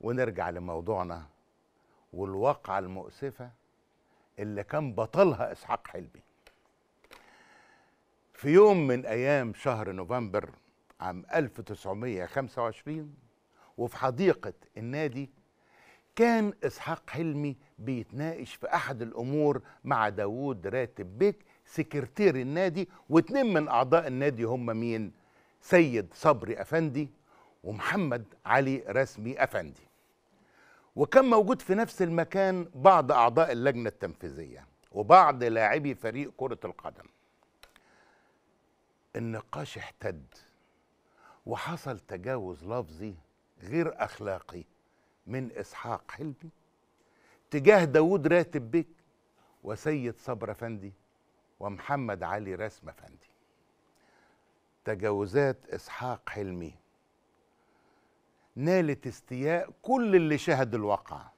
ونرجع لموضوعنا والواقعة المؤسفة اللي كان بطلها إسحاق حلمي في يوم من أيام شهر نوفمبر عام 1925 وفي حديقة النادي كان إسحاق حلمي بيتناقش في أحد الأمور مع داوود راتب بيك سكرتير النادي واتنين من أعضاء النادي هم مين؟ سيد صبري أفندي ومحمد علي رسمي أفندي وكان موجود في نفس المكان بعض أعضاء اللجنة التنفيذية وبعض لاعبي فريق كرة القدم النقاش احتد وحصل تجاوز لفظي غير أخلاقي من إسحاق حلمي تجاه داود راتب بيك وسيد صبر فندي ومحمد علي رسم فندي تجاوزات إسحاق حلمي نالت استياء كل اللي شهد الواقعة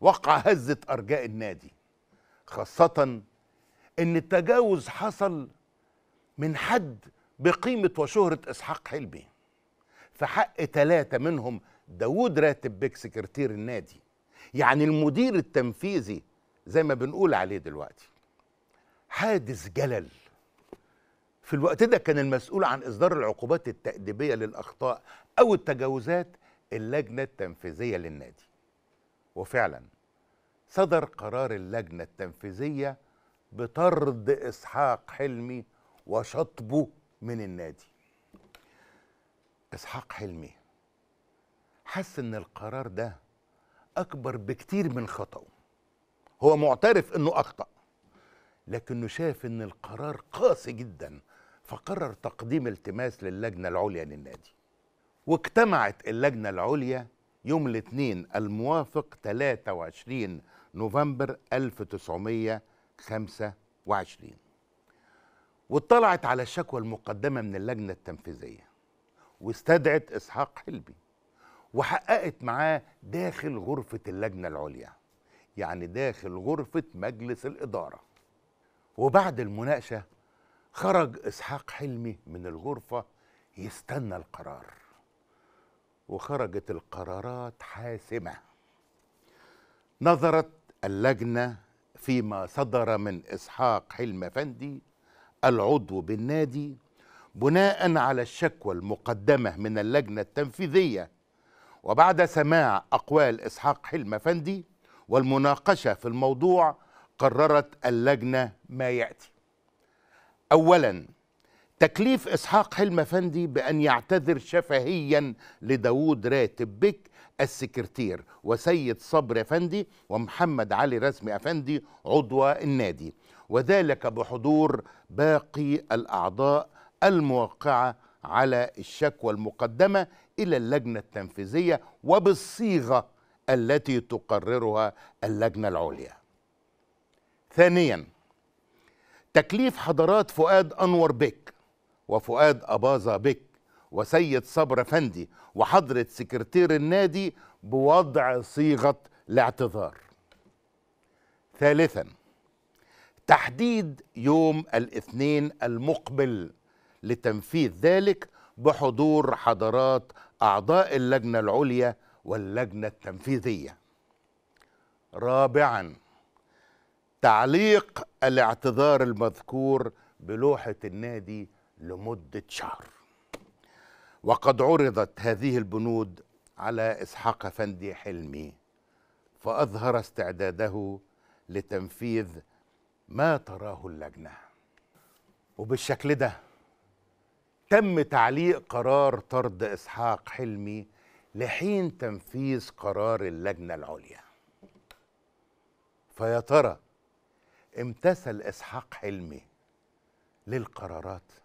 وقع هزة أرجاء النادي خاصة إن التجاوز حصل من حد بقيمة وشهرة إسحاق حلمي في حق ثلاثة منهم داوود راتب بيك سكرتير النادي يعني المدير التنفيذي زي ما بنقول عليه دلوقتي حادث جلل في الوقت ده كان المسؤول عن إصدار العقوبات التأديبية للأخطاء أو التجاوزات اللجنة التنفيذية للنادي وفعلا صدر قرار اللجنة التنفيذية بطرد إسحاق حلمي وشطبه من النادي إسحاق حلمي حس إن القرار ده أكبر بكتير من خطأه هو معترف إنه أخطأ لكنه شاف ان القرار قاسي جدا فقرر تقديم التماس للجنه العليا للنادي واجتمعت اللجنه العليا يوم الاثنين الموافق 23 نوفمبر 1925 واطلعت على الشكوى المقدمه من اللجنه التنفيذيه واستدعت اسحاق حلبي وحققت معاه داخل غرفه اللجنه العليا يعني داخل غرفه مجلس الاداره وبعد المناقشة خرج إسحاق حلمي من الغرفة يستنى القرار وخرجت القرارات حاسمة نظرت اللجنة فيما صدر من إسحاق حلم فندي العضو بالنادي بناء على الشكوى المقدمة من اللجنة التنفيذية وبعد سماع أقوال إسحاق حلم فندي والمناقشة في الموضوع قررت اللجنة ما يأتي أولا تكليف إسحاق حلم أفندي بأن يعتذر شفهيا لداود راتب بك السكرتير وسيد صبر أفندي ومحمد علي رسمي أفندي عضو النادي وذلك بحضور باقي الأعضاء الموقعة على الشكوى المقدمة إلى اللجنة التنفيذية وبالصيغة التي تقررها اللجنة العليا ثانيا تكليف حضرات فؤاد أنور بك وفؤاد أباظة بك وسيد صبر أفندي وحضرة سكرتير النادي بوضع صيغة الاعتذار ثالثا تحديد يوم الاثنين المقبل لتنفيذ ذلك بحضور حضرات أعضاء اللجنة العليا واللجنة التنفيذية رابعاً تعليق الاعتذار المذكور بلوحة النادي لمدة شهر وقد عرضت هذه البنود على إسحاق فندي حلمي فأظهر استعداده لتنفيذ ما تراه اللجنة وبالشكل ده تم تعليق قرار طرد إسحاق حلمي لحين تنفيذ قرار اللجنة العليا فيا ترى امتثل اسحاق حلمي للقرارات